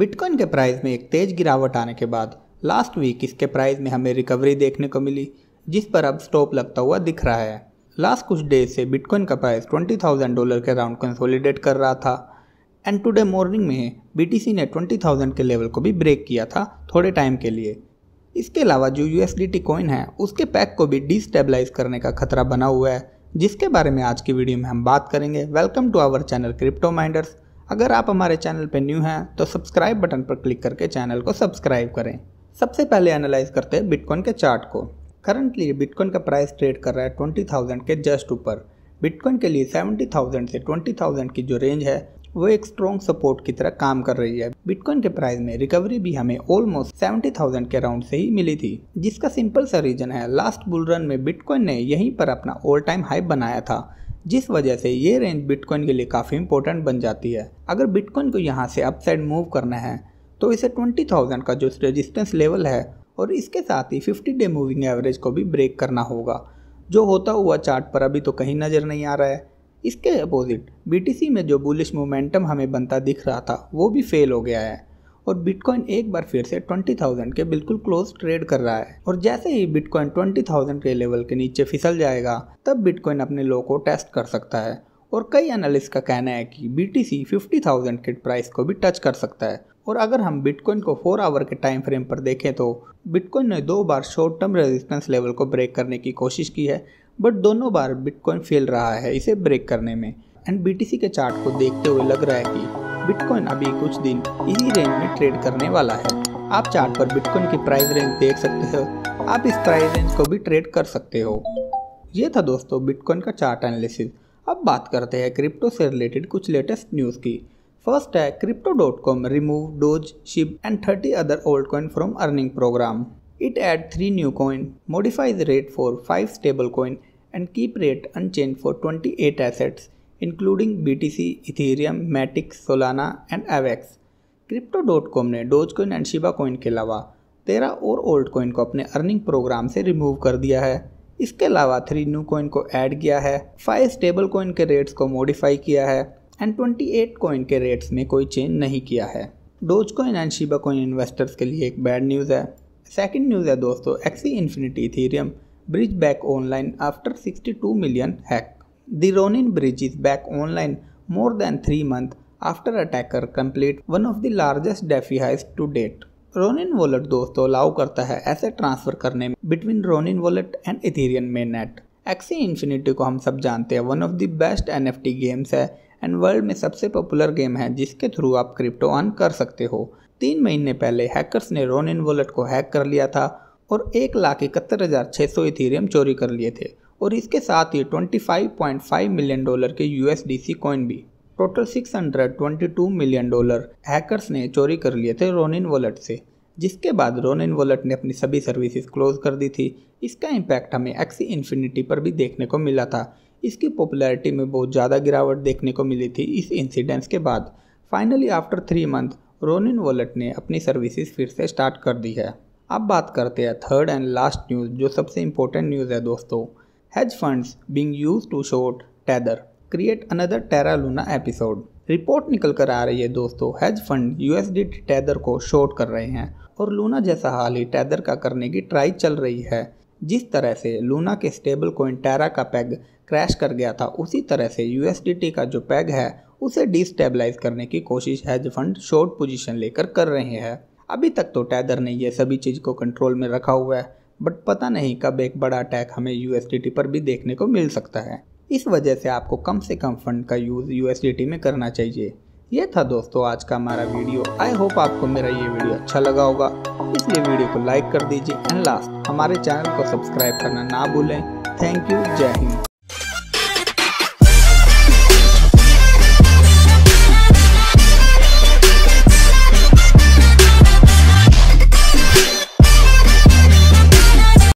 Bitcoin के price में एक तेज गिरावट आने के बाद लास्ट वीक इसके प्राइस में हमें रिकवरी देखने को मिली जिस पर अब स्टॉप लगता हुआ दिख रहा है लास्ट कुछ डेज से बिटकॉइन का प्राइस 20,000 डॉलर के राउंड कंसोलिडेट कर रहा था एंड टुडे मॉर्निंग में बीटीसी ने 20,000 के लेवल को भी ब्रेक किया था थोड़े टाइम के लिए इसके अलावा जो यू कॉइन है उसके पैक को भी डिस्टेबलाइज करने का खतरा बना हुआ है जिसके बारे में आज की वीडियो में हम बात करेंगे welcome to our channel crypto minders अगर आप हमारे चैनल पर न्यू हैं तो सब्सक्राइब बटन पर क्लिक करके चैनल को सब्सक्राइब करें सबसे पहले एनालाइज करते हैं बिटकॉइन के चार्ट को करंटली बिटकॉइन का प्राइस ट्रेड कर रहा है ट्वेंटी थाउजेंड के जस्ट ऊपर बिटकॉइन के लिए सेवेंटी थाउजेंड से ट्वेंटी थाउजेंड की जो रेंज है वो एक स्ट्रॉन्ग सपोर्ट की तरह काम कर रही है बिटकॉइन के प्राइस में रिकवरी भी हमें ऑलमोस्ट सेवेंटी थाउजेंड के अराउंड से ही मिली थी जिसका सिंपल सा रीजन है लास्ट बुल रन में बिटकॉइन ने यहीं पर अपना ऑल टाइम हाई बनाया था जिस वजह से ये रेंज बिटकॉइन के लिए काफ़ी इंपॉर्टेंट बन जाती है अगर बिटकॉइन को यहाँ से अपसाइड मूव करना है तो इसे 20,000 का जो रेजिस्टेंस लेवल है और इसके साथ ही 50 डे मूविंग एवरेज को भी ब्रेक करना होगा जो होता हुआ चार्ट पर अभी तो कहीं नज़र नहीं आ रहा है इसके अपोजिट बी में जो बुलिश मोमेंटम हमें बनता दिख रहा था वो भी फेल हो गया है और बिटकॉइन एक बार फिर से 20,000 के बिल्कुल क्लोज ट्रेड कर रहा है और जैसे ही बिटकॉइन 20,000 के लेवल के नीचे फिसल जाएगा तब बिटकॉइन अपने लो को टेस्ट कर सकता है और कई एनालिस्ट का कहना है कि B T C fifty thousand के प्राइस को भी टच कर सकता है और अगर हम बिटकॉइन को फोर आवर के टाइम फ्रेम पर देखें तो बिटकॉइन ने दो बार शॉर्ट टर्म रेजिस्टेंस लेवल को ब्रेक करने की कोशिश की है बट दोनों बार बिटकॉइन फेल रहा है इसे ब्रेक करने में एंड बी के चार्ट को देखते हुए लग रहा है कि बिटकॉइन अभी कुछ दिन इसी रेंज में ट्रेड करने वाला है आप चार्ट पर बिटकॉइन की प्राइस रेंज देख सकते हो आप इस प्राइस रेंज को भी ट्रेड कर सकते हो ये था दोस्तों बिटकॉइन का चार्ट एनालिसिस अब बात करते हैं क्रिप्टो से रिलेटेड कुछ लेटेस्ट न्यूज़ की फर्स्ट है crypto dot com remove Doge Shib and thirty other old coin from earning programme it add three new coin coin, rate for five stable coin and keep rate unchange for twenty eight assets including BTC, Ethereum Matic Solana and Avax crypto dot com ने Doge coin and Shiba coin के अलावा तेरह और old coin को अपने earning programme से remove कर दिया है इसके अलावा थ्री न्यू कोइन को ऐड किया है फाइव स्टेबल कोइन के रेट्स को मॉडिफाई किया है एंड ट्वेंटी एट कोइन के रेट्स में कोई चेंज नहीं किया है Doge coin and Shiba coin investors के लिए एक बैड न्यूज़ है सेकेंड न्यूज़ है दोस्तों Axie Infinity Ethereum bridge back online after sixty two million hack The Ronin Bridge is back online more than three months after attacker complete one of the largest DeFi heist to date. Ronin Wallet दोस्तों allow करता है ऐसे transfer करने में between Ronin Wallet and Ethereum mainnet. Axie Infinity को हम सब जानते हैं one of the best NFT games है एंड वर्ल्ड में सबसे पॉपुलर गेम है जिसके थ्रू आप क्रिप्टो अर्न कर सकते हो तीन महीने पहले हैकर्स ने रोनिन वॉलेट को हैक कर लिया था और एक लाख इकहत्तर हज़ार छः सौ इथीरियम चोरी कर लिए थे और इसके साथ ही 25.5 मिलियन डॉलर के यूएसडीसी कॉइन भी टोटल 622 मिलियन डॉलर हैकर्स ने चोरी कर लिए थे रोनिन वॉलेट से जिसके बाद रोनिन वॉलेट ने अपनी सभी सर्विसेज क्लोज कर दी थी इसका इम्पैक्ट हमें एक्सी इन्फिनिटी e पर भी देखने को मिला था इसकी पॉपुलैरिटी में बहुत ज़्यादा गिरावट देखने को मिली थी इस इंसिडेंस के बाद finally after three month Ronin wallet ने अपनी सर्विसेज फिर से स्टार्ट कर दी है अब बात करते हैं थर्ड एंड लास्ट न्यूज़ जो सबसे इंपॉर्टेंट न्यूज़ है दोस्तों hedge funds being used to short tether create another terra luna episode report निकल कर आ रही है दोस्तों हेज फंड यूएसडी टैदर को शॉर्ट कर रहे हैं और लूना जैसा हाल ही टैदर का करने की ट्राई चल रही है जिस तरह से लूना के स्टेबल कोइन टैरा का पैग क्रैश कर गया था उसी तरह से यूएसडीटी का जो पैग है उसे डिस्टेबलाइज करने की कोशिश हेज फंड शॉर्ट पोजीशन लेकर कर रहे हैं अभी तक तो टैदर ने यह सभी चीज़ को कंट्रोल में रखा हुआ है बट पता नहीं कब एक बड़ा अटैक हमें यू पर भी देखने को मिल सकता है इस वजह से आपको कम से कम फंड का यूज़ यू में करना चाहिए ये था दोस्तों आज का हमारा वीडियो आई होप आपको मेरा ये वीडियो अच्छा लगा होगा इसलिए वीडियो को लाइक कर दीजिए एंड लास्ट हमारे चैनल को सब्सक्राइब करना ना भूलें थैंक यू जय हिंद